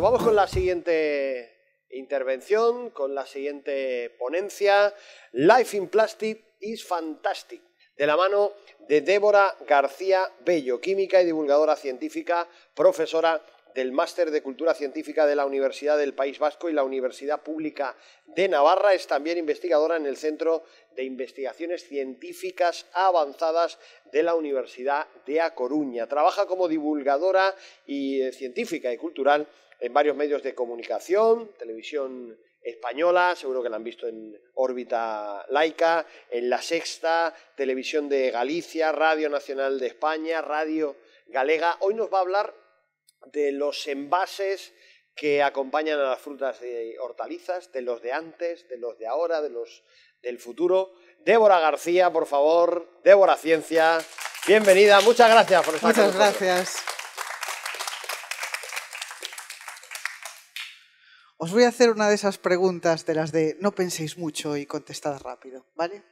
vamos con la siguiente intervención, con la siguiente ponencia, Life in Plastic is Fantastic, de la mano de Débora García Bello, química y divulgadora científica, profesora del Máster de Cultura Científica de la Universidad del País Vasco y la Universidad Pública de Navarra. Es también investigadora en el Centro de Investigaciones Científicas Avanzadas de la Universidad de A Coruña. Trabaja como divulgadora y eh, científica y cultural en varios medios de comunicación, televisión española, seguro que la han visto en órbita laica, en La Sexta, Televisión de Galicia, Radio Nacional de España, Radio Galega. Hoy nos va a hablar de los envases que acompañan a las frutas y hortalizas, de los de antes, de los de ahora, de los del futuro. Débora García, por favor, Débora Ciencia, bienvenida, muchas gracias por estar Muchas gracias. Os voy a hacer una de esas preguntas de las de no penséis mucho y contestad rápido, ¿vale?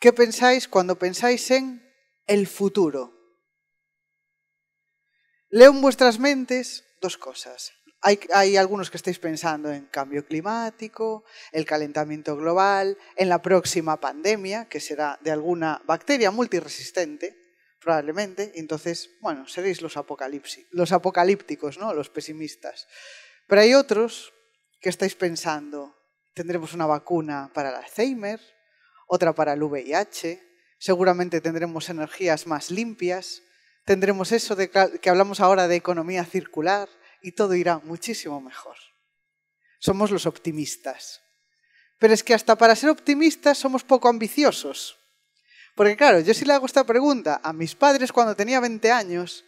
¿Qué pensáis cuando pensáis en el futuro? Leo en vuestras mentes dos cosas. Hay, algunos que estáis pensando en cambio climático, el calentamiento global, en la próxima pandemia, que será de alguna bacteria multiresistente, probablemente. Entonces, bueno, seréis los, los apocalípticos, ¿no? Los pesimistas. Pero hay otros que estáis pensando, tendremos una vacuna para el Alzheimer, otra para el VIH, seguramente tendremos energías más limpias, tendremos eso de que hablamos ahora de economía circular y todo irá muchísimo mejor. Somos los optimistas. Pero es que hasta para ser optimistas somos poco ambiciosos. Porque claro, yo si le hago esta pregunta a mis padres cuando tenía 20 años,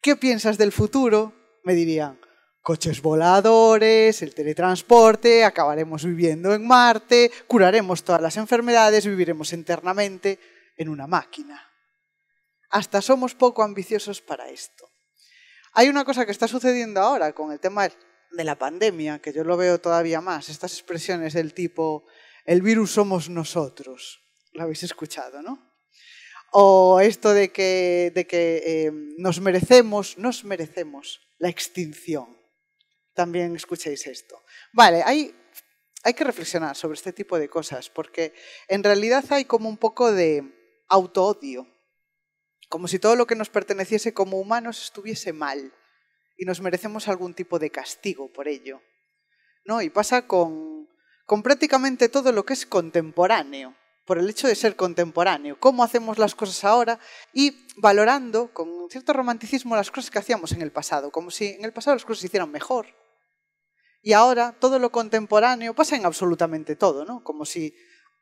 ¿qué piensas del futuro? Me dirían, coches voladores, el teletransporte, acabaremos viviendo en Marte, curaremos todas las enfermedades, viviremos internamente en una máquina. Hasta somos poco ambiciosos para esto. Hay una cosa que está sucediendo ahora con el tema de la pandemia, que yo lo veo todavía más, estas expresiones del tipo, el virus somos nosotros. Lo habéis escuchado, ¿no? O esto de que, de que eh, nos merecemos, nos merecemos la extinción también escuchéis esto. Vale, hay, hay que reflexionar sobre este tipo de cosas, porque en realidad hay como un poco de autoodio, como si todo lo que nos perteneciese como humanos estuviese mal y nos merecemos algún tipo de castigo por ello. ¿No? Y pasa con, con prácticamente todo lo que es contemporáneo, por el hecho de ser contemporáneo, cómo hacemos las cosas ahora y valorando con cierto romanticismo las cosas que hacíamos en el pasado, como si en el pasado las cosas se hicieran mejor y ahora todo lo contemporáneo pasa en absolutamente todo, ¿no? Como si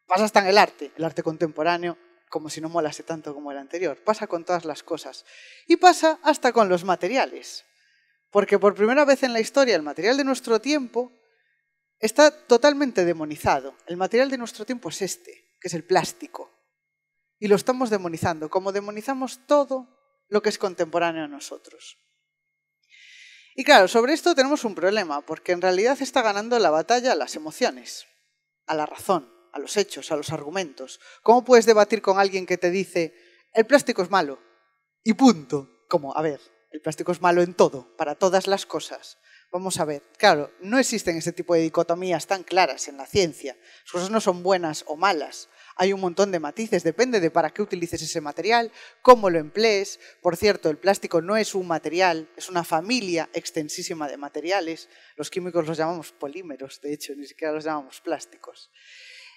pasa hasta en el arte, el arte contemporáneo, como si no molase tanto como el anterior. Pasa con todas las cosas. Y pasa hasta con los materiales. Porque por primera vez en la historia el material de nuestro tiempo está totalmente demonizado. El material de nuestro tiempo es este, que es el plástico. Y lo estamos demonizando, como demonizamos todo lo que es contemporáneo a nosotros. Y claro, sobre esto tenemos un problema, porque en realidad está ganando la batalla a las emociones, a la razón, a los hechos, a los argumentos. ¿Cómo puedes debatir con alguien que te dice, el plástico es malo? Y punto. Como, a ver, el plástico es malo en todo, para todas las cosas. Vamos a ver, claro, no existen ese tipo de dicotomías tan claras en la ciencia. Las cosas no son buenas o malas. Hay un montón de matices, depende de para qué utilices ese material, cómo lo emplees. Por cierto, el plástico no es un material, es una familia extensísima de materiales. Los químicos los llamamos polímeros, de hecho, ni siquiera los llamamos plásticos.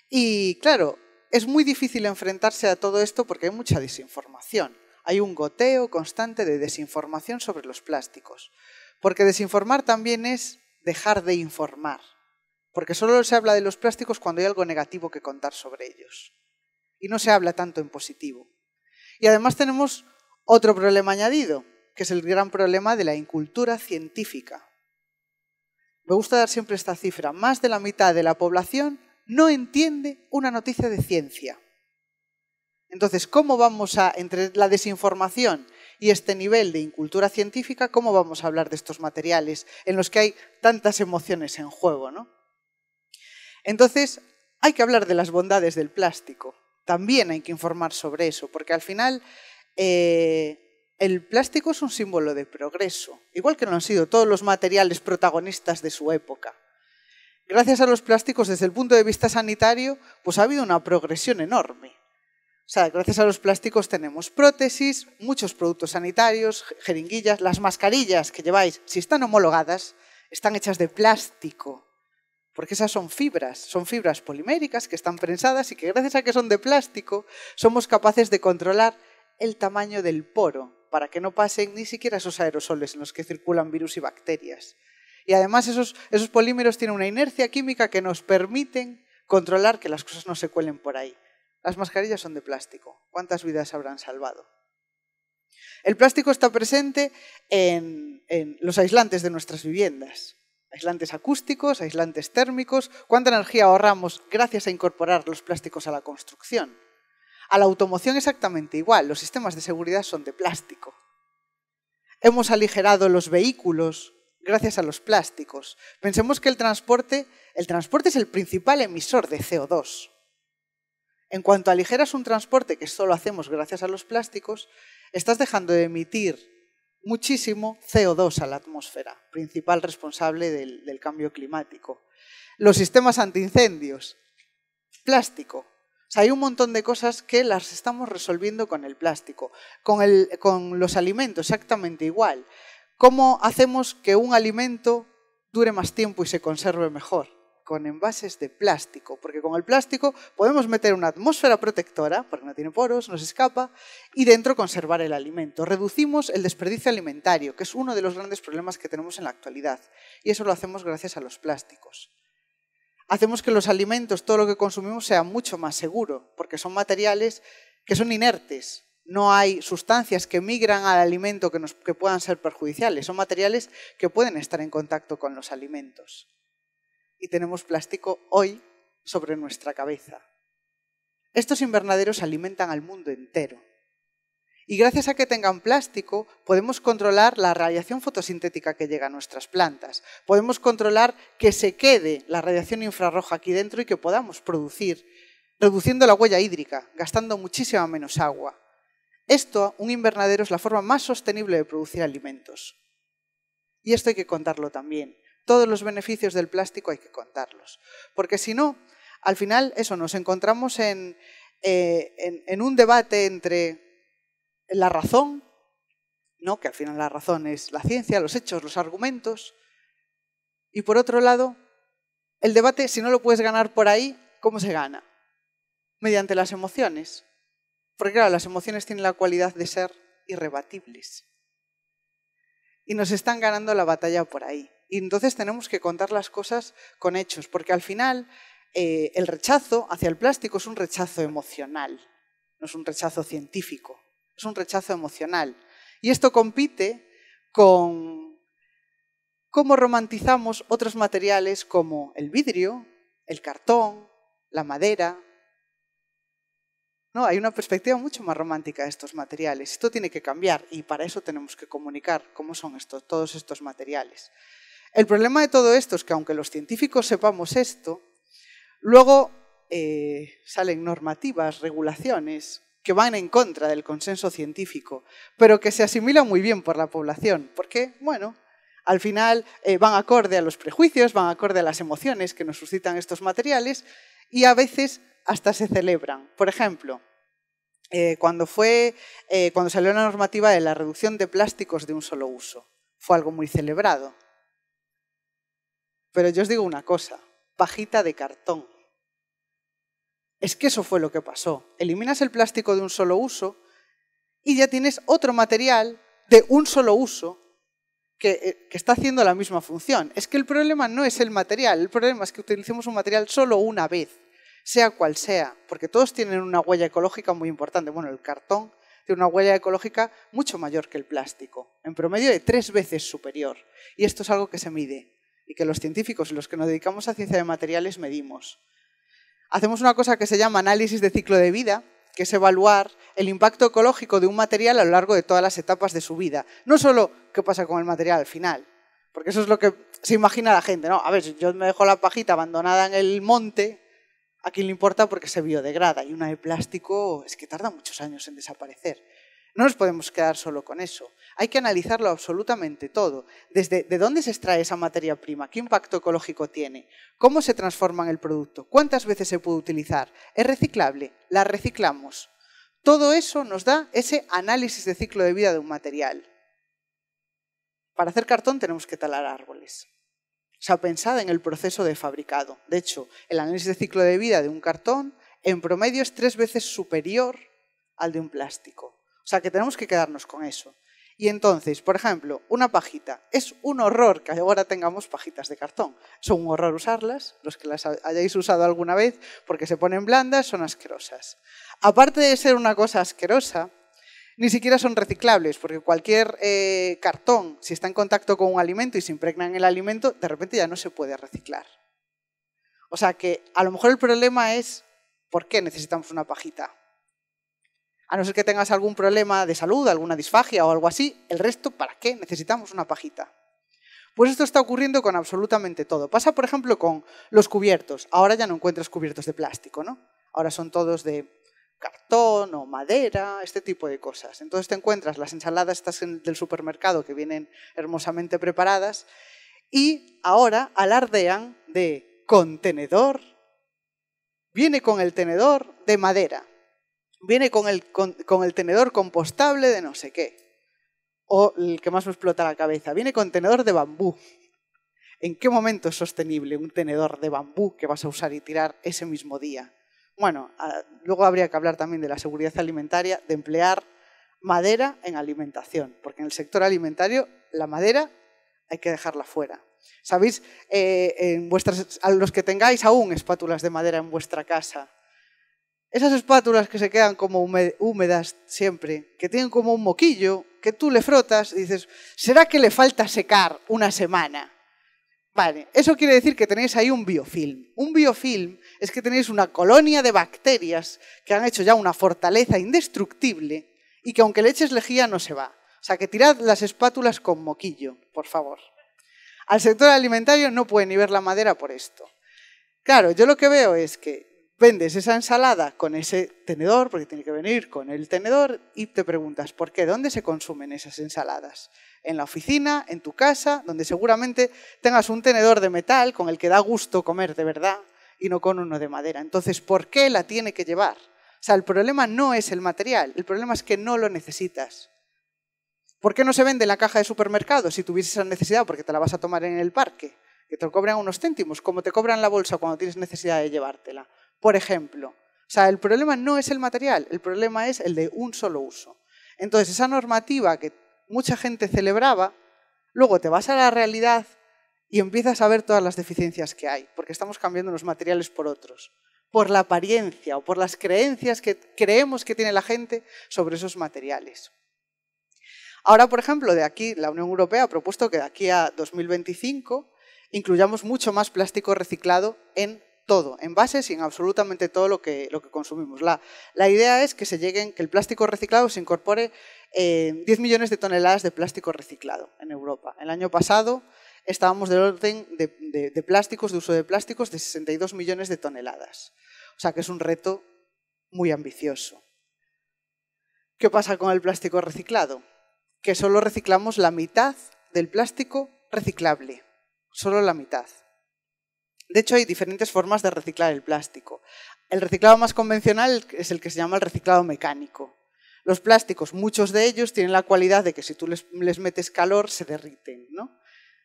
Y claro, es muy difícil enfrentarse a todo esto porque hay mucha desinformación. Hay un goteo constante de desinformación sobre los plásticos. Porque desinformar también es dejar de informar porque solo se habla de los plásticos cuando hay algo negativo que contar sobre ellos. Y no se habla tanto en positivo. Y además tenemos otro problema añadido, que es el gran problema de la incultura científica. Me gusta dar siempre esta cifra. Más de la mitad de la población no entiende una noticia de ciencia. Entonces, ¿cómo vamos a, entre la desinformación y este nivel de incultura científica, cómo vamos a hablar de estos materiales en los que hay tantas emociones en juego, ¿no? Entonces, hay que hablar de las bondades del plástico. También hay que informar sobre eso, porque al final eh, el plástico es un símbolo de progreso, igual que no han sido todos los materiales protagonistas de su época. Gracias a los plásticos, desde el punto de vista sanitario, pues ha habido una progresión enorme. O sea, gracias a los plásticos tenemos prótesis, muchos productos sanitarios, jeringuillas, las mascarillas que lleváis, si están homologadas, están hechas de plástico porque esas son fibras, son fibras poliméricas que están prensadas y que gracias a que son de plástico somos capaces de controlar el tamaño del poro para que no pasen ni siquiera esos aerosoles en los que circulan virus y bacterias. Y además esos, polímeros tienen una inercia química que nos permiten controlar que las cosas no se cuelen por ahí. Las mascarillas son de plástico. ¿Cuántas vidas habrán salvado? El plástico está presente en, en los aislantes de nuestras viviendas. Aislantes acústicos, aislantes térmicos, cuánta energía ahorramos gracias a incorporar los plásticos a la construcción. A la automoción exactamente igual, los sistemas de seguridad son de plástico. Hemos aligerado los vehículos gracias a los plásticos. Pensemos que el transporte, el transporte es el principal emisor de CO2. En cuanto aligeras un transporte que solo hacemos gracias a los plásticos, estás dejando de emitir muchísimo CO2 a la atmósfera, principal responsable del, cambio climático. Los sistemas antincendios, plástico. hay un montón de cosas que las estamos resolviendo con el plástico, con los alimentos exactamente igual. ¿Cómo hacemos que un alimento dure más tiempo y se conserve mejor? con envases de plástico, porque con el plástico podemos meter una atmósfera protectora, porque no tiene poros, no se escapa, y dentro conservar el alimento. Reducimos el desperdicio alimentario, que es uno de los grandes problemas que tenemos en la actualidad, y eso lo hacemos gracias a los plásticos. Hacemos que los alimentos, todo lo que consumimos, sea mucho más seguro, porque son materiales que son inertes, no hay sustancias que migran al alimento que, que puedan ser perjudiciales, son materiales que pueden estar en contacto con los alimentos y tenemos plástico hoy sobre nuestra cabeza. Estos invernaderos alimentan al mundo entero. Y gracias a que tengan plástico, podemos controlar la radiación fotosintética que llega a nuestras plantas. Podemos controlar que se quede la radiación infrarroja aquí dentro y que podamos producir, reduciendo la huella hídrica, gastando muchísima menos agua. Esto, un invernadero, es la forma más sostenible de producir alimentos. Y esto hay que contarlo también todos los beneficios del plástico hay que contarlos. Porque si no, al final, eso, nos encontramos eh, en, un debate entre la razón, ¿no? que al final la razón es la ciencia, los hechos, los argumentos, y por otro lado, el debate, si no lo puedes ganar por ahí, ¿cómo se gana? Mediante las emociones. Porque claro, las emociones tienen la cualidad de ser irrebatibles. Y nos están ganando la batalla por ahí y entonces tenemos que contar las cosas con hechos, porque al final eh, el rechazo hacia el plástico es un rechazo emocional, no es un rechazo científico, es un rechazo emocional. Y esto compite con cómo romantizamos otros materiales como el vidrio, el cartón, la madera. No, hay una perspectiva mucho más romántica de estos materiales. Esto tiene que cambiar y para eso tenemos que comunicar cómo son estos, todos estos materiales. El problema de todo esto es que aunque los científicos sepamos esto, luego eh, salen normativas, regulaciones que van en contra del consenso científico, pero que se asimilan muy bien por la población, porque, bueno, al final eh, van acorde a los prejuicios, van acorde a las emociones que nos suscitan estos materiales y a veces hasta se celebran. Por ejemplo, eh, cuando, fue, cuando salió la normativa de la reducción de plásticos de un solo uso. Fue algo muy celebrado. Pero yo os digo una cosa, pajita de cartón. Es que eso fue lo que pasó. Eliminas el plástico de un solo uso y ya tienes otro material de un solo uso eh, que, está haciendo la misma función. Es que el problema no es el material, el problema es que utilicemos un material solo una vez, sea cual sea, porque todos tienen una huella ecológica muy importante. Bueno, el cartón tiene una huella ecológica mucho mayor que el plástico, en promedio de tres veces superior. Y esto es algo que se mide y que los científicos, y los que nos dedicamos a ciencia de materiales, medimos. Hacemos una cosa que se llama análisis de ciclo de vida, que es evaluar el impacto ecológico de un material a lo largo de todas las etapas de su vida. No solo qué pasa con el material al final, porque eso es lo que se imagina la gente, ¿no? A ver, si yo me dejo la pajita abandonada en el monte, ¿a quién le importa? Porque se biodegrada y una de plástico es que tarda muchos años en desaparecer. No nos podemos quedar solo con eso. Hay que analizarlo absolutamente todo, desde de dónde se extrae esa materia prima, qué impacto ecológico tiene, cómo se transforma en el producto, cuántas veces se puede utilizar, es reciclable, la reciclamos. Todo eso nos da ese análisis de ciclo de vida de un material. Para hacer cartón tenemos que talar árboles. O sea, pensada en el proceso de fabricado. De hecho, el análisis de ciclo de vida de un cartón en promedio es tres veces superior al de un plástico. O sea, que tenemos que quedarnos con eso. Y entonces, por ejemplo, una pajita. Es un horror que ahora tengamos pajitas de cartón. Es un horror usarlas, los que las hayáis usado alguna vez, porque se ponen blandas, son asquerosas. Aparte de ser una cosa asquerosa, ni siquiera son reciclables, porque cualquier eh, cartón, si está en contacto con un alimento y se impregna en el alimento, de repente ya no se puede reciclar. O sea que a lo mejor el problema es por qué necesitamos una pajita. A no ser que tengas algún problema de salud, alguna disfagia o algo así, el resto, ¿para qué necesitamos una pajita? Pues esto está ocurriendo con absolutamente todo. Pasa, por ejemplo, con los cubiertos. Ahora ya no encuentras cubiertos de plástico, ¿no? Ahora son todos de cartón o madera, este tipo de cosas. Entonces te encuentras las ensaladas estas del supermercado que vienen hermosamente preparadas y ahora alardean de contenedor. Viene con el tenedor de madera viene con el, tenedor compostable de no sé qué. O el que más me explota la cabeza, viene con tenedor de bambú. ¿En qué momento es sostenible un tenedor de bambú que vas a usar y tirar ese mismo día? Bueno, luego habría que hablar también de la seguridad alimentaria, de emplear madera en alimentación, porque en el sector alimentario la madera hay que dejarla fuera. ¿Sabéis? Eh, en vuestras, a los que tengáis aún espátulas de madera en vuestra casa, esas espátulas que se quedan como húmedas siempre, que tienen como un moquillo, que tú le frotas y dices, ¿será que le falta secar una semana? Vale, eso quiere decir que tenéis ahí un biofilm. Un biofilm es que tenéis una colonia de bacterias que han hecho ya una fortaleza indestructible y que aunque le eches lejía no se va. O sea, que tirad las espátulas con moquillo, por favor. Al sector alimentario no puede ni ver la madera por esto. Claro, yo lo que veo es que vendes esa ensalada con ese tenedor, porque tiene que venir con el tenedor, y te preguntas, ¿por qué? ¿Dónde se consumen esas ensaladas? ¿En la oficina? ¿En tu casa? Donde seguramente tengas un tenedor de metal con el que da gusto comer de verdad y no con uno de madera. Entonces, ¿por qué la tiene que llevar? O sea, el problema no es el material, el problema es que no lo necesitas. ¿Por qué no se vende en la caja de supermercado si tuvieses esa necesidad? Porque te la vas a tomar en el parque, que te cobran unos céntimos, como te cobran la bolsa cuando tienes necesidad de llevártela por ejemplo. O sea, el problema no es el material, el problema es el de un solo uso. Entonces, esa normativa que mucha gente celebraba, luego te vas a la realidad y empiezas a ver todas las deficiencias que hay, porque estamos cambiando los materiales por otros, por la apariencia o por las creencias que creemos que tiene la gente sobre esos materiales. Ahora, por ejemplo, de aquí la Unión Europea ha propuesto que de aquí a 2025 incluyamos mucho más plástico reciclado en todo, en base y en absolutamente todo lo que, lo que consumimos. La, la idea es que, se lleguen, que el plástico reciclado se incorpore en eh, 10 millones de toneladas de plástico reciclado en Europa. El año pasado estábamos del orden de, de plásticos, de uso de plásticos, de 62 millones de toneladas. O sea que es un reto muy ambicioso. ¿Qué pasa con el plástico reciclado? Que solo reciclamos la mitad del plástico reciclable, solo la mitad. De hecho, hay diferentes formas de reciclar el plástico. El reciclado más convencional es el que se llama el reciclado mecánico. Los plásticos, muchos de ellos, tienen la cualidad de que si tú les, metes calor, se derriten. ¿no?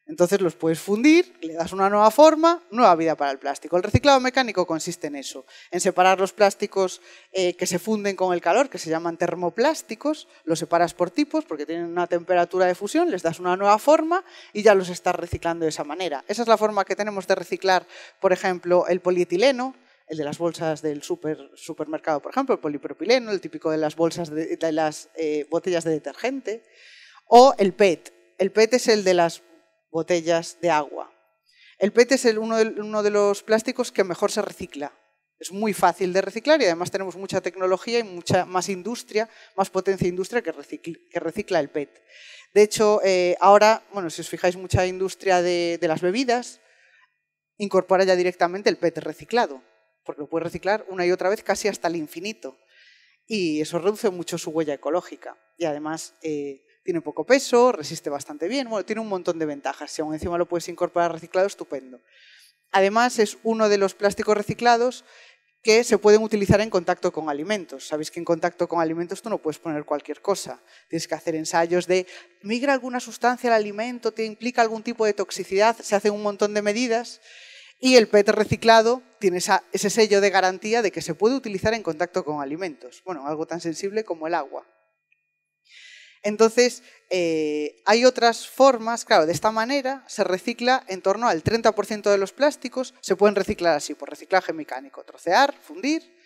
Entonces los puedes fundir, le das una nueva forma, nueva vida para el plástico. El reciclado mecánico consiste en eso, en separar los plásticos eh, que se funden con el calor, que se llaman termoplásticos, los separas por tipos porque tienen una temperatura de fusión, les das una nueva forma y ya los estás reciclando de esa manera. Esa es la forma que tenemos de reciclar, por ejemplo, el polietileno, el de las bolsas del supermercado, por ejemplo, el polipropileno, el típico de las bolsas de, las eh, botellas de detergente, o el PET. El PET es el de las botellas de agua. El PET es uno, de, los plásticos que mejor se recicla. Es muy fácil de reciclar y además tenemos mucha tecnología y mucha más industria, más potencia industria que, recicla, el PET. De hecho, eh, ahora, bueno, si os fijáis, mucha industria de, las bebidas incorpora ya directamente el PET reciclado, porque lo puede reciclar una y otra vez casi hasta el infinito. Y eso reduce mucho su huella ecológica. Y además, eh, tiene poco peso, resiste bastante bien, bueno, tiene un montón de ventajas. Si aún encima lo puedes incorporar reciclado, estupendo. Además, es uno de los plásticos reciclados que se pueden utilizar en contacto con alimentos. Sabéis que en contacto con alimentos tú no puedes poner cualquier cosa. Tienes que hacer ensayos de migra alguna sustancia al alimento, te implica algún tipo de toxicidad, se hacen un montón de medidas y el PET reciclado tiene ese sello de garantía de que se puede utilizar en contacto con alimentos. Bueno, algo tan sensible como el agua. Entonces, eh, hay otras formas, claro, de esta manera se recicla en torno al 30% de los plásticos, se pueden reciclar así, por reciclaje mecánico, trocear, fundir,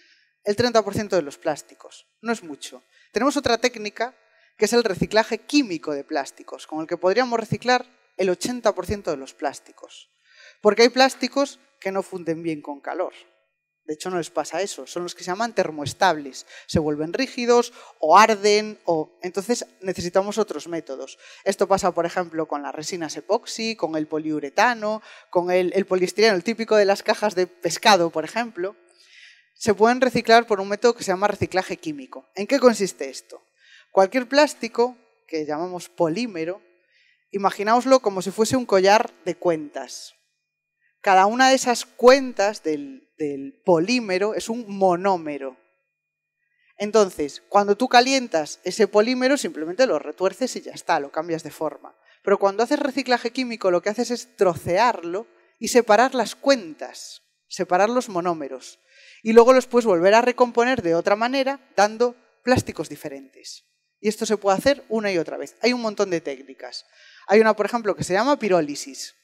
el 30% de los plásticos. No es mucho. Tenemos otra técnica que es el reciclaje químico de plásticos, con el que podríamos reciclar el 80% de los plásticos. Porque hay plásticos que no funden bien con calor. De hecho, no les pasa eso. Son los que se llaman termoestables. Se vuelven rígidos o arden o... Entonces necesitamos otros métodos. Esto pasa, por ejemplo, con las resinas epoxi, con el poliuretano, con el, el poliestireno, el típico de las cajas de pescado, por ejemplo. Se pueden reciclar por un método que se llama reciclaje químico. ¿En qué consiste esto? Cualquier plástico, que llamamos polímero, imaginaoslo como si fuese un collar de cuentas. Cada una de esas cuentas del, polímero es un monómero. Entonces, cuando tú calientas ese polímero, simplemente lo retuerces y ya está, lo cambias de forma. Pero cuando haces reciclaje químico, lo que haces es trocearlo y separar las cuentas, separar los monómeros. Y luego los puedes volver a recomponer de otra manera, dando plásticos diferentes. Y esto se puede hacer una y otra vez. Hay un montón de técnicas. Hay una, por ejemplo, que se llama pirólisis,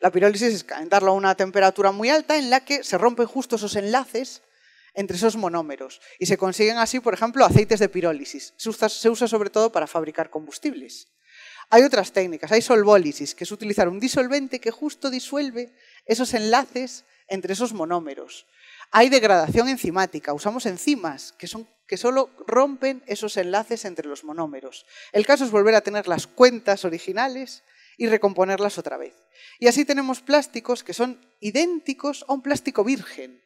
la pirólisis es calentarlo a una temperatura muy alta en la que se rompen justo esos enlaces entre esos monómeros y se consiguen así, por ejemplo, aceites de pirólisis. Se usa, sobre todo para fabricar combustibles. Hay otras técnicas, hay solvólisis, que es utilizar un disolvente que justo disuelve esos enlaces entre esos monómeros. Hay degradación enzimática, usamos enzimas que, son, que solo rompen esos enlaces entre los monómeros. El caso es volver a tener las cuentas originales y recomponerlas otra vez. Y así tenemos plásticos que son idénticos a un plástico virgen,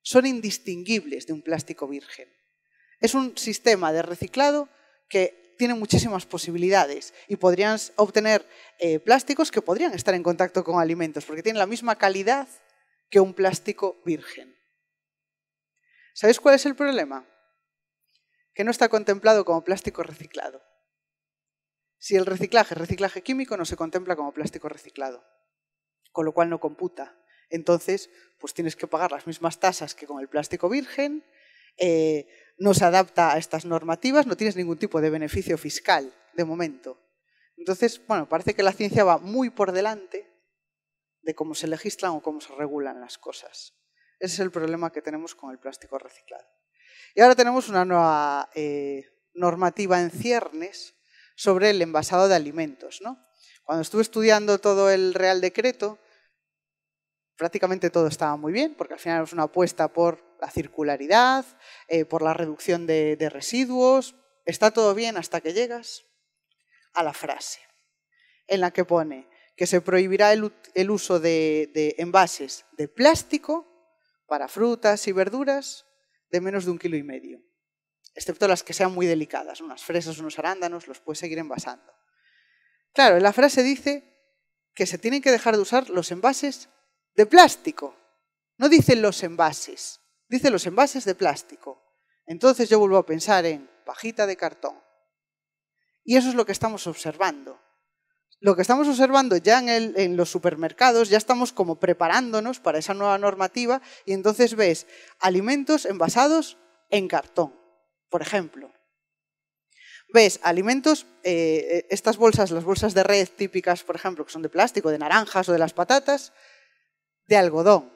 son indistinguibles de un plástico virgen. Es un sistema de reciclado que tiene muchísimas posibilidades y podrían obtener eh, plásticos que podrían estar en contacto con alimentos porque tienen la misma calidad que un plástico virgen. ¿Sabéis cuál es el problema? Que no está contemplado como plástico reciclado. Si el reciclaje es reciclaje químico, no se contempla como plástico reciclado, con lo cual no computa. Entonces, pues tienes que pagar las mismas tasas que con el plástico virgen, eh, no se adapta a estas normativas, no tienes ningún tipo de beneficio fiscal de momento. Entonces, bueno, parece que la ciencia va muy por delante de cómo se legislan o cómo se regulan las cosas. Ese es el problema que tenemos con el plástico reciclado. Y ahora tenemos una nueva eh, normativa en ciernes sobre el envasado de alimentos. ¿no? Cuando estuve estudiando todo el Real Decreto, prácticamente todo estaba muy bien, porque al final es una apuesta por la circularidad, eh, por la reducción de, residuos, está todo bien hasta que llegas a la frase en la que pone que se prohibirá el, uso de, envases de plástico para frutas y verduras de menos de un kilo y medio excepto las que sean muy delicadas, unas fresas, unos arándanos, los puedes seguir envasando. Claro, en la frase dice que se tienen que dejar de usar los envases de plástico. No dice los envases, dice los envases de plástico. Entonces yo vuelvo a pensar en pajita de cartón. Y eso es lo que estamos observando. Lo que estamos observando ya en, en, los supermercados, ya estamos como preparándonos para esa nueva normativa y entonces ves alimentos envasados en cartón por ejemplo. Ves alimentos, eh, eh, estas bolsas, las bolsas de red típicas, por ejemplo, que son de plástico, de naranjas o de las patatas, de algodón.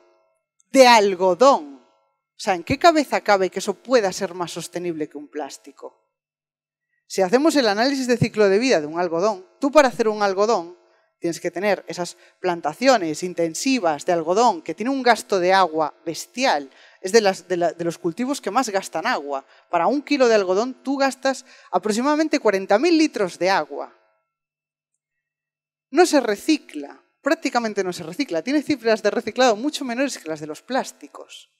De algodón. O sea, ¿en qué cabeza cabe que eso pueda ser más sostenible que un plástico? Si hacemos el análisis de ciclo de vida de un algodón, tú para hacer un algodón tienes que tener esas plantaciones intensivas de algodón que tiene un gasto de agua bestial, es de, los cultivos que más gastan agua. Para un kilo de algodón tú gastas aproximadamente 40.000 litros de agua. No se recicla, prácticamente no se recicla. Tiene cifras de reciclado mucho menores que las de los plásticos.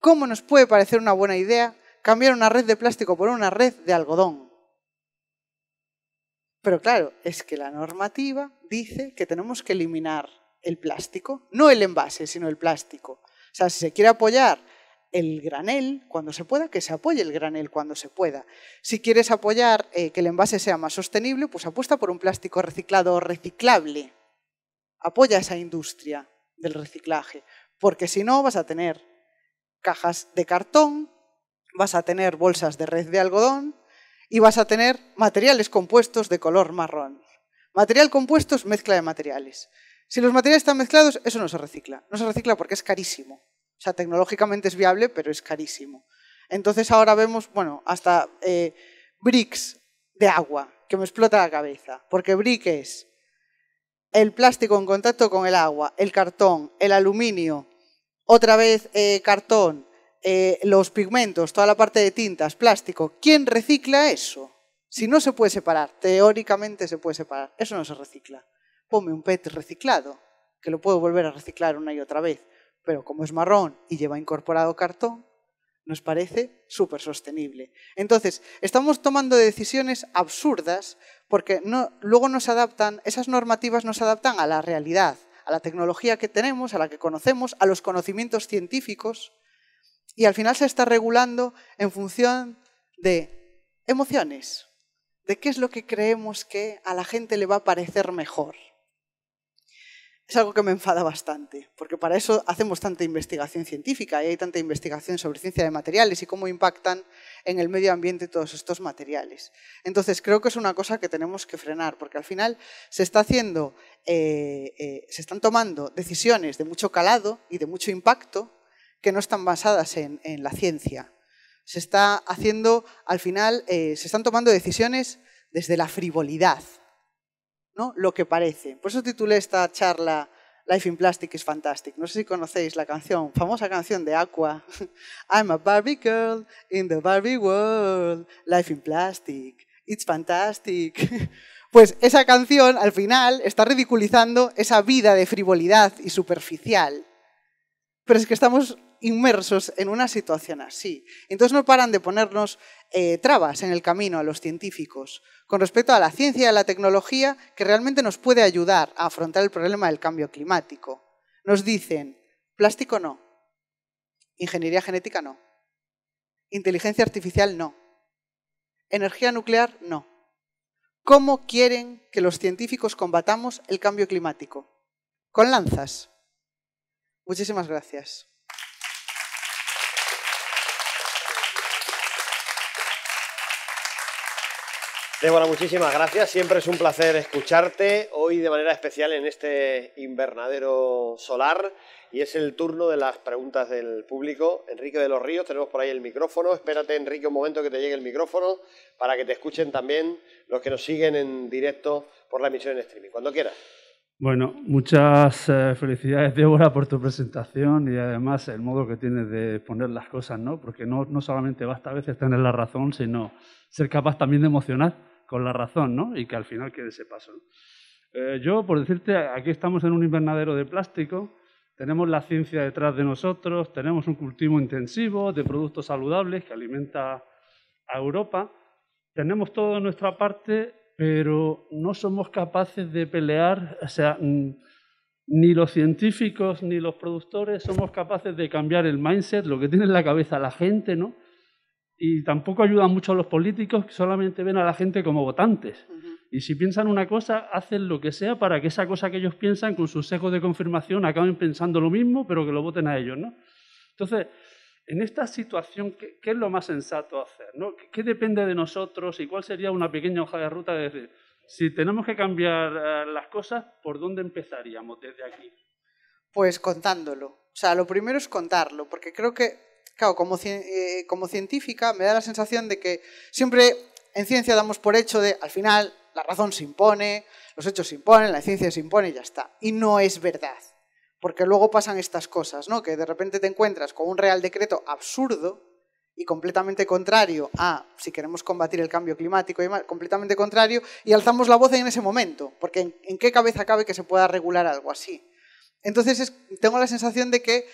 ¿Cómo nos puede parecer una buena idea cambiar una red de plástico por una red de algodón? Pero claro, es que la normativa dice que tenemos que eliminar el plástico, no el envase, sino el plástico. O sea, si se quiere apoyar el granel cuando se pueda, que se apoye el granel cuando se pueda. Si quieres apoyar eh, que el envase sea más sostenible, pues apuesta por un plástico reciclado o reciclable. Apoya esa industria del reciclaje, porque si no vas a tener cajas de cartón, vas a tener bolsas de red de algodón y vas a tener materiales compuestos de color marrón. Material compuesto es mezcla de materiales. Si los materiales están mezclados, eso no se recicla. No se recicla porque es carísimo. O sea, tecnológicamente es viable, pero es carísimo. Entonces ahora vemos, bueno, hasta eh, bricks de agua, que me explota la cabeza. Porque brick es el plástico en contacto con el agua, el cartón, el aluminio, otra vez eh, cartón, eh, los pigmentos, toda la parte de tintas, plástico. ¿Quién recicla eso? Si no se puede separar, teóricamente se puede separar, eso no se recicla ponme un PET reciclado, que lo puedo volver a reciclar una y otra vez, pero como es marrón y lleva incorporado cartón, nos parece súper sostenible. Entonces, estamos tomando decisiones absurdas porque luego nos adaptan, esas normativas nos adaptan a la realidad, a la tecnología que tenemos, a la que conocemos, a los conocimientos científicos, y al final se está regulando en función de emociones, de qué es lo que creemos que a la gente le va a parecer mejor es algo que me enfada bastante, porque para eso hacemos tanta investigación científica y hay tanta investigación sobre ciencia de materiales y cómo impactan en el medio ambiente todos estos materiales. Entonces, creo que es una cosa que tenemos que frenar, porque al final se está haciendo, eh, eh, se están tomando decisiones de mucho calado y de mucho impacto que no están basadas en, la ciencia. Se está haciendo, al final, eh, se están tomando decisiones desde la frivolidad, lo que parece. Por eso titulé esta charla Life in Plastic is Fantastic. No sé si conocéis la canción, famosa canción de Aqua. I'm a Barbie girl in the Barbie world. Life in Plastic, it's fantastic. Pues esa canción al final está ridiculizando esa vida de frivolidad y superficial. Pero es que estamos inmersos en una situación así. Entonces no paran de ponernos eh, trabas en el camino a los científicos con respecto a la ciencia y a la tecnología que realmente nos puede ayudar a afrontar el problema del cambio climático. Nos dicen, plástico no, ingeniería genética no, inteligencia artificial no, energía nuclear no. ¿Cómo quieren que los científicos combatamos el cambio climático? Con lanzas. Muchísimas gracias. Débora, muchísimas gracias. Siempre es un placer escucharte hoy de manera especial en este invernadero solar y es el turno de las preguntas del público. Enrique de los Ríos, tenemos por ahí el micrófono. Espérate, Enrique, un momento que te llegue el micrófono para que te escuchen también los que nos siguen en directo por la emisión en streaming. Cuando quieras. Bueno, muchas eh, felicidades, Débora, por tu presentación y además el modo que tienes de poner las cosas, ¿no? Porque no, no solamente basta a veces tener la razón, sino ser capaz también de emocionar con la razón, ¿no? Y que al final quede ese paso. Eh, yo, por decirte, aquí estamos en un invernadero de plástico, tenemos la ciencia detrás de nosotros, tenemos un cultivo intensivo de productos saludables que alimenta a Europa, tenemos todo de nuestra parte, pero no somos capaces de pelear, o sea, mm, ni los científicos ni los productores somos capaces de cambiar el mindset, lo que tiene en la cabeza la gente, ¿no? y tampoco ayudan mucho a los políticos que solamente ven a la gente como votantes. Y si piensan una cosa, hacen lo que sea para que esa cosa que ellos piensan, con sus sesgos de confirmación, acaben pensando lo mismo, pero que lo voten a ellos, ¿no? Entonces, en esta situación, ¿qué, es lo más sensato hacer? ¿Qué, depende de nosotros y cuál sería una pequeña hoja de ruta de si tenemos que cambiar eh, las cosas, ¿por dónde empezaríamos desde aquí? Pues contándolo. O sea, lo primero es contarlo, porque creo que claro, eh, como, científica me da la sensación de que siempre en ciencia damos por hecho de, al final, la razón se impone, los hechos se imponen, la ciencia se impone y ya está. Y no es verdad. Porque luego pasan estas cosas, ¿no? Que de repente te encuentras con un real decreto absurdo y completamente contrario a si queremos combatir el cambio climático y demás, completamente contrario, y alzamos la voz en ese momento, porque en, qué cabeza cabe que se pueda regular algo así. Entonces tengo la sensación de que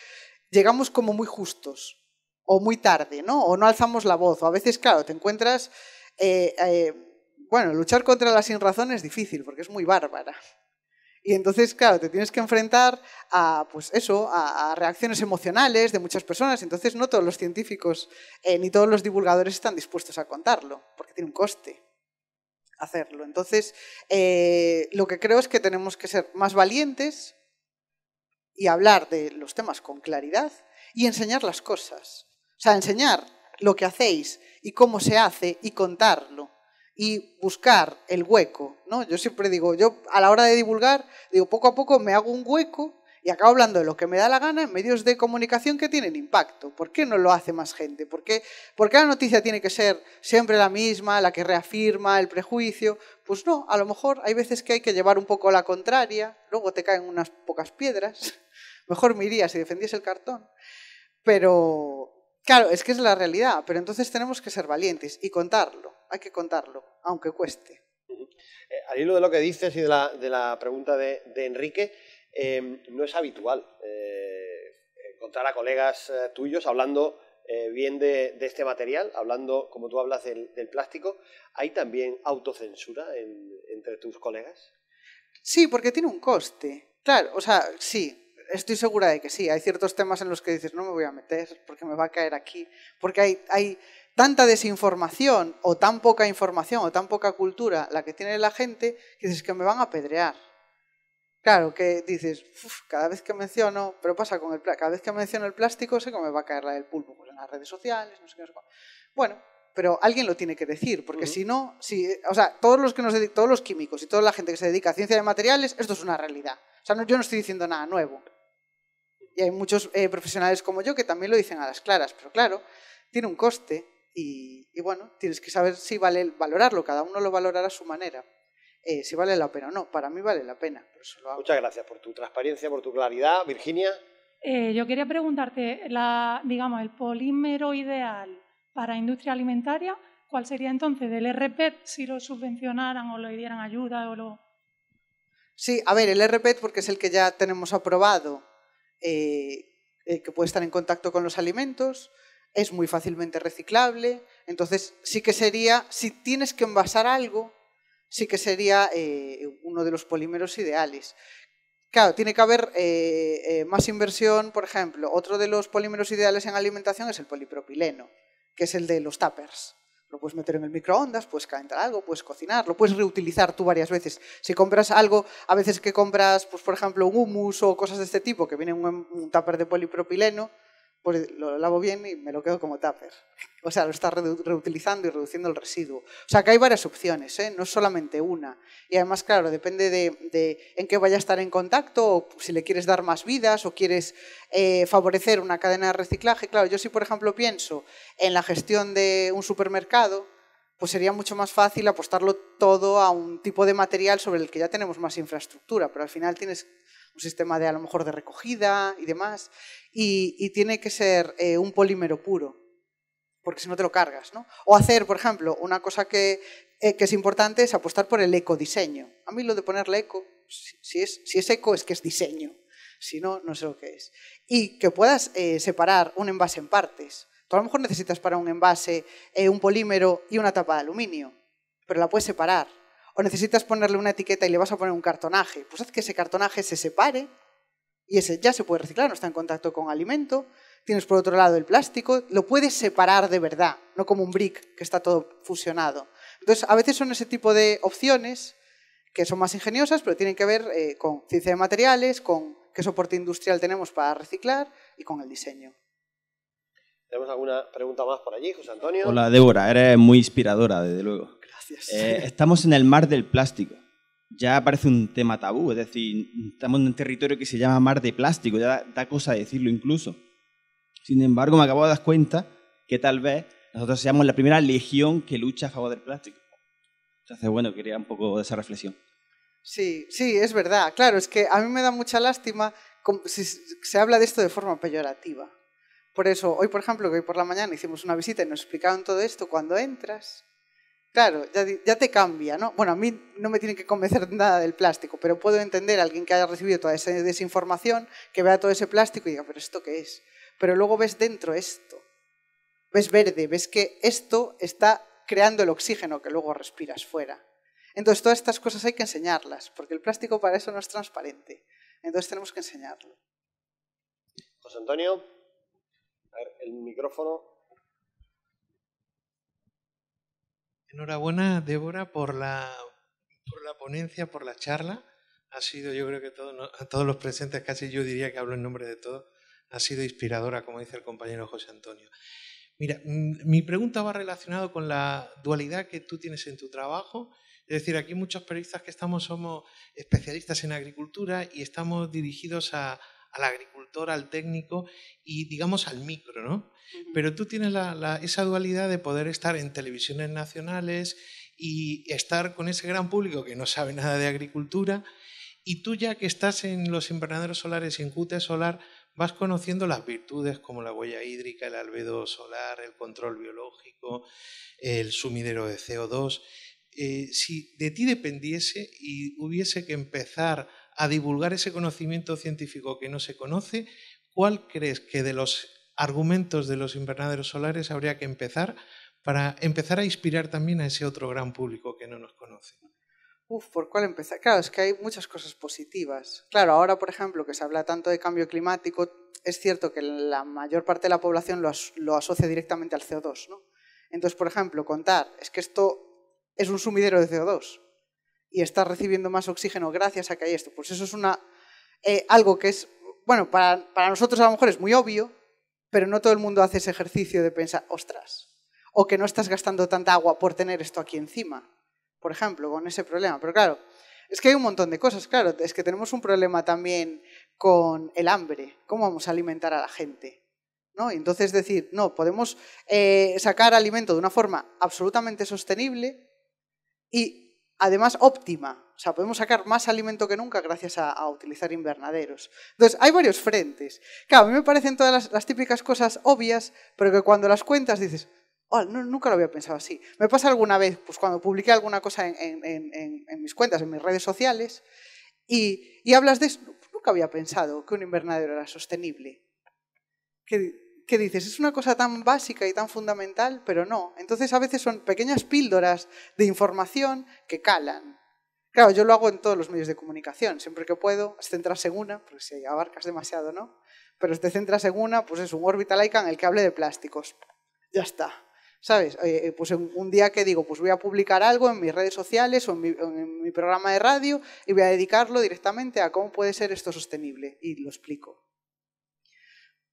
llegamos como muy justos o muy tarde, ¿no? O no alzamos la voz, o a veces, claro, te encuentras... Eh, eh, bueno, luchar contra la sin es difícil porque es muy bárbara. Y entonces, claro, te tienes que enfrentar a, pues eso, a, reacciones emocionales de muchas personas. Entonces, no todos los científicos eh, ni todos los divulgadores están dispuestos a contarlo, porque tiene un coste hacerlo. Entonces, lo que creo es que tenemos que ser más valientes y hablar de los temas con claridad y enseñar las cosas. O sea, enseñar lo que hacéis y cómo se hace y contarlo y buscar el hueco, ¿no? Yo siempre digo, yo a la hora de divulgar, digo, poco a poco me hago un hueco y acabo hablando de lo que me da la gana en medios de comunicación que tienen impacto. ¿Por qué no lo hace más gente? ¿Por qué, la noticia tiene que ser siempre la misma, la que reafirma el prejuicio? Pues no, a lo mejor hay veces que hay que llevar un poco la contraria, luego te caen unas pocas piedras. Mejor me iría si defendiese el cartón. Pero, Claro, es que es la realidad, pero entonces tenemos que ser valientes y contarlo, hay que contarlo, aunque cueste. Eh, al hilo de lo que dices y de la, pregunta de, Enrique, em, no es habitual eh, encontrar a colegas eh, tuyos hablando bien de, este material, hablando, como tú hablas del, plástico, ¿hay también autocensura entre tus colegas? Sí, porque tiene un coste. Claro, o sea, sí, estoy segura de que sí. Hay ciertos temas en los que dices, no me voy a meter porque me va a caer aquí. Porque hay, hay tanta desinformación o tan poca información o tan poca cultura la que tiene la gente que dices que me van a apedrear. Claro, que dices, cada vez que menciono, pero pasa con el cada vez que menciono el plástico sé que me va a caer la del pulpo pues en las redes sociales, no sé qué, Bueno, pero alguien lo tiene que decir, porque si no, si, o sea, todos los que nos todos los químicos y toda la gente que se dedica a ciencia de materiales, esto es una realidad. O sea, yo no estoy diciendo nada nuevo y hay muchos eh, profesionales como yo que también lo dicen a las claras, pero claro, tiene un coste y, bueno, tienes que saber si vale valorarlo, cada uno lo valorará a su manera. Eh, si vale la pena o no, para mí vale la pena. Muchas gracias por tu transparencia, por tu claridad. Virginia. Eh, yo quería preguntarte, la, digamos, el polímero ideal para industria alimentaria, ¿cuál sería entonces del RPET si lo subvencionaran o le dieran ayuda o lo... Sí, a ver, el RPET porque es el que ya tenemos aprobado eh, eh, que puede estar en contacto con los alimentos, es muy fácilmente reciclable, entonces sí que sería, si tienes que envasar algo, sí que sería eh, uno de los polímeros ideales. Claro, tiene que haber más inversión, por ejemplo, otro de los polímeros ideales en alimentación es el polipropileno, que es el de los tuppers. Lo puedes meter en el microondas, puedes calentar algo, puedes cocinar, lo puedes reutilizar tú varias veces. Si compras algo, a veces que compras, pues, por ejemplo, un hummus o cosas de este tipo, que viene en un, un tupper de polipropileno, lo lavo bien y me lo quedo como tupper. O sea, lo estás reutilizando y reduciendo el residuo. O sea, que hay varias opciones, ¿eh? no solamente una. Y además, claro, depende de, en qué vaya a estar en contacto, o si le quieres dar más vidas, o quieres eh, favorecer una cadena de reciclaje. Claro, yo si, por ejemplo, pienso en la gestión de un supermercado, pues sería mucho más fácil apostarlo todo a un tipo de material sobre el que ya tenemos más infraestructura, pero al final tienes un sistema de a lo mejor de recogida y demás, y, tiene que ser eh, un polímero puro, porque si no te lo cargas, ¿no? O hacer, por ejemplo, una cosa que, eh, es importante es apostar por el ecodiseño. A mí lo de ponerle eco, si, es, si es eco es que es diseño, si no, no sé lo que es. Y que puedas eh, separar un envase en partes. a lo mejor necesitas para un envase un polímero y una tapa de aluminio, pero la puedes separar o necesitas ponerle una etiqueta y le vas a poner un cartonaje, pues haz que ese cartonaje se separe y ese ya se puede reciclar, no está en contacto con alimento. Tienes por otro lado el plástico, lo puedes separar de verdad, no como un brick que está todo fusionado. Entonces, a veces son ese tipo de opciones que son más ingeniosas, pero tienen que ver eh, con ciencia de materiales, con qué soporte industrial tenemos para reciclar y con el diseño. ¿Tenemos alguna pregunta más por allí, José Antonio? Hola, Débora, eres muy inspiradora, desde luego. Eh, estamos en el mar del plástico. Ya parece un tema tabú, es decir, estamos en un territorio que se llama mar de plástico, ya da, da cosa decirlo incluso. Sin embargo, me acabo de dar cuenta que tal vez nosotros seamos la primera legión que lucha a favor del plástico. Entonces, bueno, quería un poco de esa reflexión. Sí, sí, es verdad. Claro, es que a mí me da mucha lástima si se habla de esto de forma peyorativa. Por eso, hoy, por ejemplo, que hoy por la mañana hicimos una visita y nos explicaron todo esto, cuando entras, Claro, ya, te cambia, ¿no? Bueno, a mí no me tiene que convencer nada del plástico, pero puedo entender a alguien que haya recibido toda esa desinformación, que vea todo ese plástico y diga, pero ¿esto qué es? Pero luego ves dentro esto, ves verde, ves que esto está creando el oxígeno que luego respiras fuera. Entonces todas estas cosas hay que enseñarlas, porque el plástico para eso no es transparente. Entonces tenemos que enseñarlo. José Antonio, a ver, el micrófono Enhorabuena, Débora, por la, la ponencia, por la charla. Ha sido, yo creo que a todos los presentes, casi yo diría que hablo en nombre de todos, ha sido inspiradora, como dice el compañero José Antonio. Mira, mi pregunta va relacionada con la dualidad que tú tienes en tu trabajo. Es decir, aquí muchos periodistas que estamos somos especialistas en agricultura y estamos dirigidos a, al agricultor, al técnico y digamos al micro, ¿no? Pero tú tienes esa dualidad de poder estar en televisiones nacionales y estar con ese gran público que no sabe nada de agricultura y tú ya que estás en los invernaderos solares y en Jute solar, vas conociendo las virtudes como la huella hídrica, el albedo solar, el control biológico, el sumidero de CO2. Eh, si de ti dependiese y hubiese que empezar a divulgar ese conocimiento científico que no se conoce, ¿cuál crees que de los argumentos de los invernaderos solares habría que empezar para empezar a inspirar también a ese otro gran público que no nos conoce? Uf, ¿por cuál empezar? Claro, es que hay muchas cosas positivas. Claro, ahora, por ejemplo, que se habla tanto de cambio climático, es cierto que la mayor parte de la población lo, asocia directamente al CO2, Entonces, por ejemplo, contar, es que esto es un sumidero de CO2 y estás recibiendo más oxígeno gracias a que hay esto. Pues eso es una, eh, algo que es, bueno, para, nosotros a lo mejor es muy obvio, pero no todo el mundo hace ese ejercicio de pensar, ostras, o que no estás gastando tanta agua por tener esto aquí encima, por ejemplo, con ese problema. Pero claro, es que hay un montón de cosas, claro, es que tenemos un problema también con el hambre, cómo vamos a alimentar a la gente. ¿No? entonces decir, no, podemos eh, sacar alimento de una forma absolutamente sostenible y además óptima. O sea, podemos sacar más alimento que nunca gracias a, utilizar invernaderos. Entonces, hay varios frentes. Claro, a mí me parecen todas las, típicas cosas obvias, pero que cuando las cuentas dices, Oh, nunca lo había pensado así. Me pasa alguna vez, pues cuando publiqué alguna cosa en, mis cuentas, en mis redes sociales, y, hablas de nunca había pensado que un invernadero era sostenible. Que que dices, es una cosa tan básica y tan fundamental, pero no. Entonces a veces son pequeñas píldoras de información que calan. Claro, yo lo hago en todos los medios de comunicación, siempre que puedo, es centrarse en una, porque si abarcas demasiado, ¿no? Pero este te centras una, pues es un Orbital Icon el que hable de plásticos. Ya está. ¿Sabes? Eh, eh, pues un día que digo, pues voy a publicar algo en mis redes sociales o en mi programa de radio y voy a dedicarlo directamente a cómo puede ser esto sostenible. Y lo explico.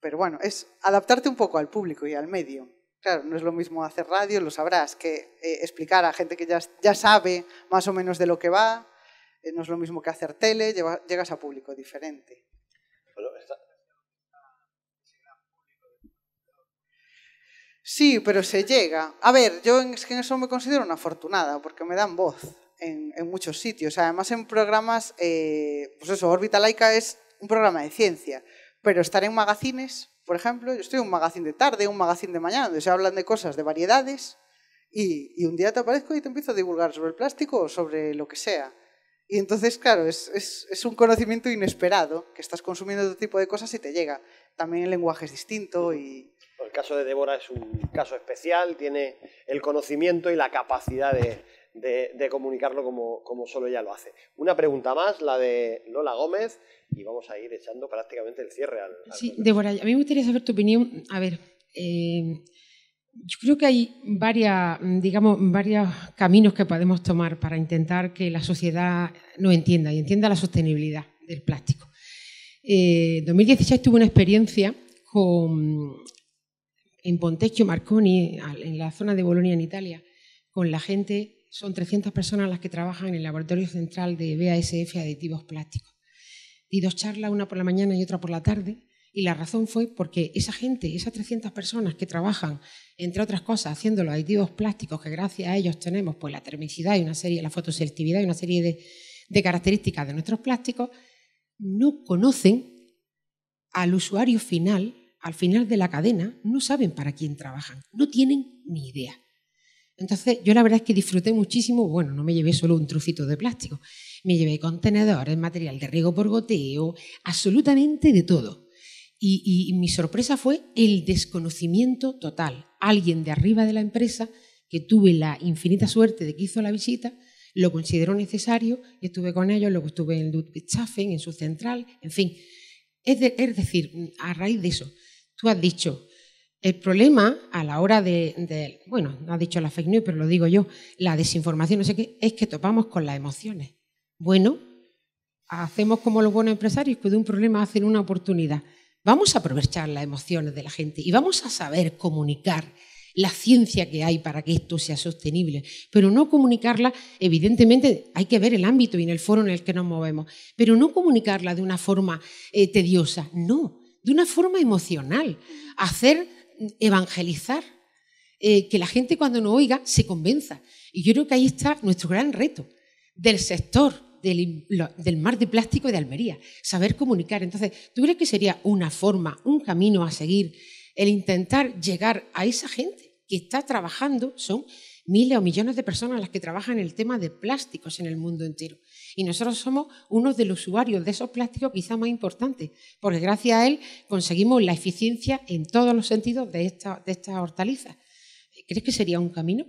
Pero bueno, es adaptarte un poco al público y al medio. Claro, no es lo mismo hacer radio, lo sabrás, que eh, explicar a gente que ya, ya, sabe más o menos de lo que va. Eh, no es lo mismo que hacer tele, llegas a público diferente. Sí, pero se llega. A ver, yo en, es que en eso me considero una afortunada, porque me dan voz en, muchos sitios. Además, en programas, eh, pues eso, Órbita Laica es un programa de ciencia. Pero estar en magazines, por ejemplo, yo estoy en un magazine de tarde, un magazine de mañana, donde se hablan de cosas, de variedades, y, un día te aparezco y te empiezo a divulgar sobre el plástico o sobre lo que sea. Y entonces, claro, es, un conocimiento inesperado, que estás consumiendo otro tipo de cosas y te llega. También el lenguaje es distinto y... El caso de Débora es un caso especial, tiene el conocimiento y la capacidad de de, comunicarlo como, solo ella lo hace. Una pregunta más, la de Lola Gómez, y vamos a ir echando prácticamente el cierre al. sí, Débora, a mí me gustaría saber tu opinión. A ver. Eh, yo creo que hay varias, digamos, varios caminos que podemos tomar para intentar que la sociedad nos entienda y entienda la sostenibilidad del plástico. Eh, en 2016 tuve una experiencia con, en Pontecchio Marconi, en la zona de Bolonia, en Italia, con la gente son 300 personas las que trabajan en el Laboratorio Central de BASF Aditivos Plásticos. Y dos charlas, una por la mañana y otra por la tarde, y la razón fue porque esa gente, esas 300 personas que trabajan, entre otras cosas, haciendo los aditivos plásticos, que gracias a ellos tenemos pues, la termicidad y una serie, la fotoselectividad y una serie de características de nuestros plásticos, no conocen al usuario final, al final de la cadena, no saben para quién trabajan, no tienen ni idea. Entonces, yo la verdad es que disfruté muchísimo, bueno, no me llevé solo un trucito de plástico, me llevé contenedores, material de riego por goteo, absolutamente de todo. Y, mi sorpresa fue el desconocimiento total. Alguien de arriba de la empresa, que tuve la infinita suerte de que hizo la visita, lo consideró necesario y estuve con ellos, luego estuve en Ludwigshafen, en su central, en fin. es decir, a raíz de eso, tú has dicho, el problema a la hora de, bueno, no ha dicho la fake news, pero lo digo yo, la desinformación, no sé qué, es que topamos con las emociones. Bueno, hacemos como los buenos empresarios, que de un problema hacen una oportunidad. Vamos a aprovechar las emociones de la gente y vamos a saber comunicar la ciencia que hay para que esto sea sostenible, pero no comunicarla, evidentemente hay que ver el ámbito y en el foro en el que nos movemos, pero no comunicarla de una forma eh, tediosa, no, de una forma emocional, hacer evangelizar, eh, que la gente cuando no oiga se convenza. Y yo creo que ahí está nuestro gran reto del sector del, del, mar de plástico de Almería, saber comunicar. Entonces, ¿tú crees que sería una forma, un camino a seguir el intentar llegar a esa gente que está trabajando? Son miles o millones de personas las que trabajan en el tema de plásticos en el mundo entero. Y nosotros somos uno de los usuarios de esos plásticos quizá más importantes, porque gracias a él conseguimos la eficiencia en todos los sentidos de, estas hortalizas. ¿Crees que sería un camino?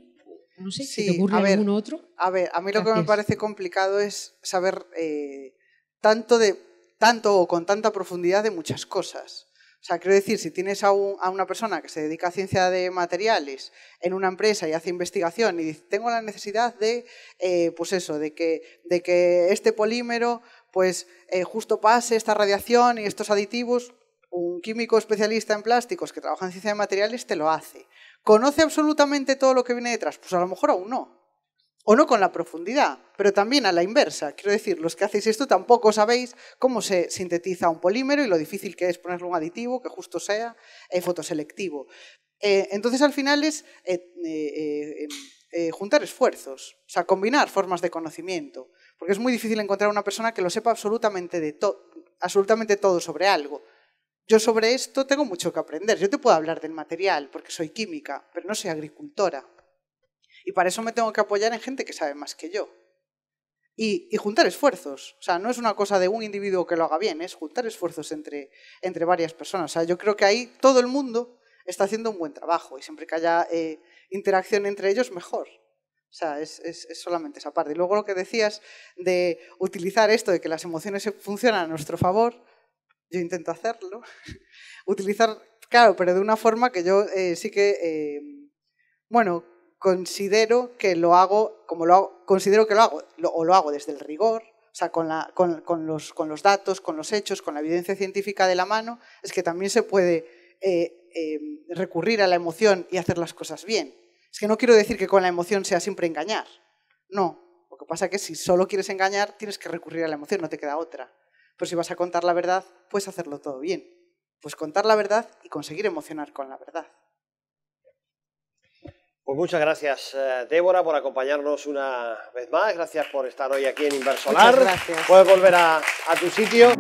No sé, te ocurre alguno otro? A ver, a mí lo que me parece complicado es saber eh, tanto de tanto o con tanta profundidad de muchas cosas. O sea, quiero decir, si tienes a, una persona que se dedica a ciencia de materiales en una empresa y hace investigación y dice, tengo la necesidad de, eh, pues eso, de que, de que este polímero, pues eh, justo pase esta radiación y estos aditivos, un químico especialista en plásticos que trabaja en ciencia de materiales te lo hace. ¿Conoce absolutamente todo lo que viene detrás? Pues a lo mejor aún no o no con la profundidad, pero también a la inversa. Quiero decir, los que hacéis esto tampoco sabéis cómo se sintetiza un polímero y lo difícil que es ponerle un aditivo que justo sea eh, fotoselectivo. Eh, entonces, al final es eh, juntar esfuerzos, o sea, combinar formas de conocimiento, porque es muy difícil encontrar una persona que lo sepa absolutamente, de absolutamente todo sobre algo. Yo sobre esto tengo mucho que aprender. Yo te puedo hablar del material, porque soy química, pero no soy agricultora. Y para eso me tengo que apoyar en gente que sabe más que yo. Y, juntar esfuerzos. O sea, no es una cosa de un individuo que lo haga bien, es juntar esfuerzos entre, entre varias personas. O sea, yo creo que ahí todo el mundo está haciendo un buen trabajo y siempre que haya eh, interacción entre ellos, mejor. O sea, es, es, solamente esa parte. Y luego lo que decías de utilizar esto de que las emociones funcionan a nuestro favor, yo intento hacerlo. utilizar, claro, pero de una forma que yo eh, sí que, eh, bueno, considero que lo hago, como lo considero que lo hago, o lo hago desde el rigor, o sea, con, los, datos, con los hechos, con la evidencia científica de la mano, es que también se puede eh, em, recurrir a la emoción y hacer las cosas bien. Es que no quiero decir que con la emoción sea siempre engañar, no. Lo que pasa es que si solo quieres engañar, tienes que recurrir a la emoción, no te queda otra. Pero si vas a contar la verdad, puedes hacerlo todo bien. Pues contar la verdad y conseguir emocionar con la verdad. Pues muchas gracias, eh, Débora, por acompañarnos una vez más. Gracias por estar hoy aquí en Inversolar. Puedes volver a tu sitio.